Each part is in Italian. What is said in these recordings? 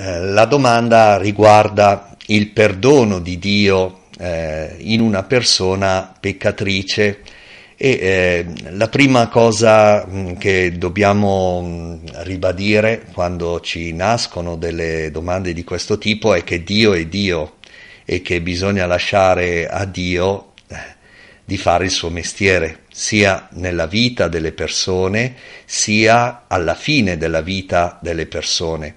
Eh, la domanda riguarda il perdono di Dio eh, in una persona peccatrice e eh, la prima cosa mh, mm, che dobbiamo mh, mm, ribadire quando ci nascono delle domande di questo tipo è che Dio è Dio e che bisogna lasciare a Dio eh, di fare il suo mestiere, sia nella vita delle persone, sia alla fine della vita delle persone.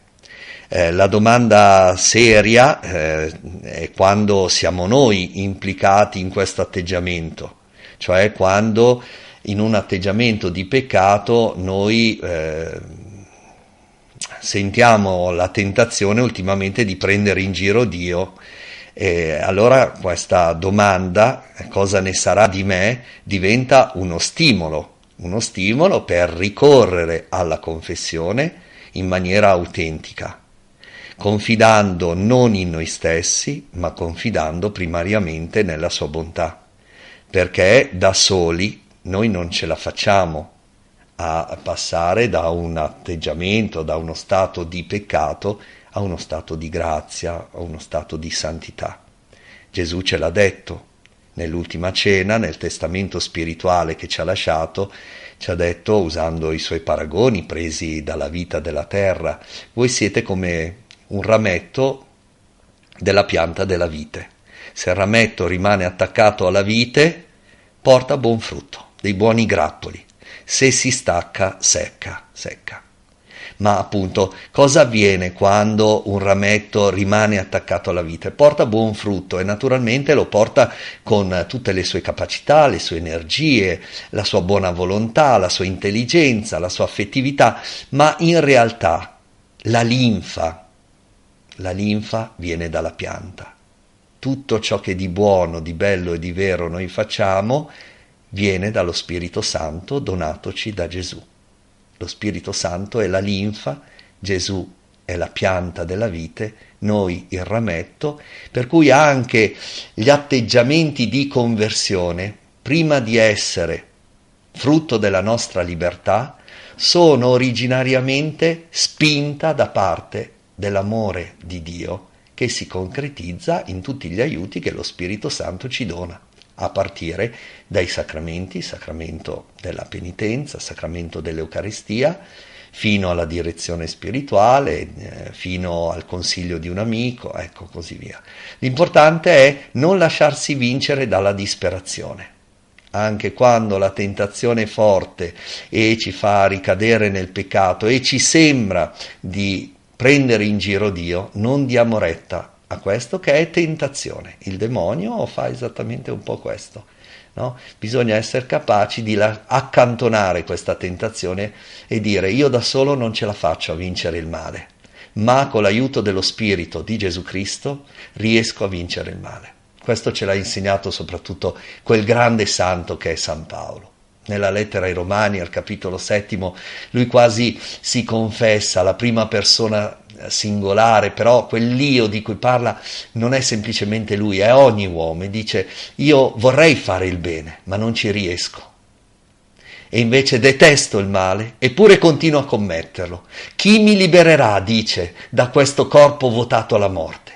Eh, la domanda seria eh, è quando siamo noi implicati in questo atteggiamento, cioè quando in un atteggiamento di peccato noi eh, sentiamo la tentazione ultimamente di prendere in giro Dio. E allora questa domanda, cosa ne sarà di me, diventa uno stimolo, uno stimolo per ricorrere alla confessione in maniera autentica confidando non in noi stessi, ma confidando primariamente nella sua bontà, perché da soli noi non ce la facciamo a passare da un atteggiamento, da uno stato di peccato a uno stato di grazia, a uno stato di santità. Gesù ce l'ha detto nell'ultima cena, nel testamento spirituale che ci ha lasciato, ci ha detto, usando i suoi paragoni presi dalla vita della terra, voi siete come un rametto della pianta della vite. Se il rametto rimane attaccato alla vite, porta buon frutto, dei buoni grappoli. Se si stacca, secca, secca. Ma appunto, cosa avviene quando un rametto rimane attaccato alla vite? Porta buon frutto e naturalmente lo porta con tutte le sue capacità, le sue energie, la sua buona volontà, la sua intelligenza, la sua affettività, ma in realtà la linfa la linfa viene dalla pianta. Tutto ciò che di buono, di bello e di vero noi facciamo viene dallo Spirito Santo donatoci da Gesù. Lo Spirito Santo è la linfa, Gesù è la pianta della vite, noi il rametto, per cui anche gli atteggiamenti di conversione, prima di essere frutto della nostra libertà, sono originariamente spinta da parte dell'amore di Dio che si concretizza in tutti gli aiuti che lo Spirito Santo ci dona, a partire dai sacramenti, sacramento della penitenza, sacramento dell'Eucaristia, fino alla direzione spirituale, eh, fino al consiglio di un amico, ecco così via. L'importante è non lasciarsi vincere dalla disperazione anche quando la tentazione è forte e ci fa ricadere nel peccato e ci sembra di prendere in giro Dio, non diamo retta a questo che è tentazione. Il demonio fa esattamente un po' questo. No? Bisogna essere capaci di la- accantonare questa tentazione e dire io da solo non ce la faccio a vincere il male, ma con l'aiuto dello Spirito di Gesù Cristo riesco a vincere il male. Questo ce l'ha insegnato soprattutto quel grande santo che è San Paolo nella lettera ai Romani al capitolo settimo, lui quasi si confessa la prima persona eh, singolare, però quell'io di cui parla non è semplicemente lui, è ogni uomo e dice io vorrei fare il bene, ma non ci riesco. E invece detesto il male, eppure continuo a commetterlo. Chi mi libererà, dice, da questo corpo votato alla morte?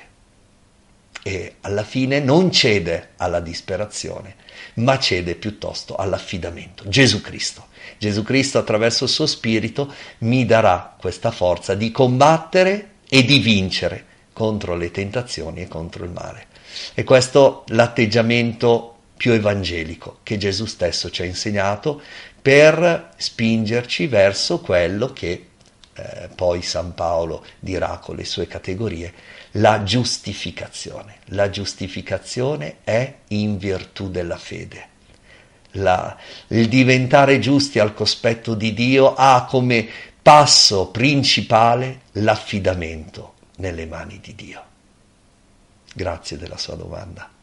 e alla fine non cede alla disperazione, ma cede piuttosto all'affidamento. Gesù Cristo. Gesù Cristo attraverso il suo spirito mi darà questa forza di combattere e di vincere contro le tentazioni e contro il male. E questo l'atteggiamento più evangelico che Gesù stesso ci ha insegnato per spingerci verso quello che eh, poi San Paolo dirà con le sue categorie, la giustificazione. La giustificazione è in virtù della fede. La, il diventare giusti al cospetto di Dio ha come passo principale l'affidamento nelle mani di Dio. Grazie della sua domanda.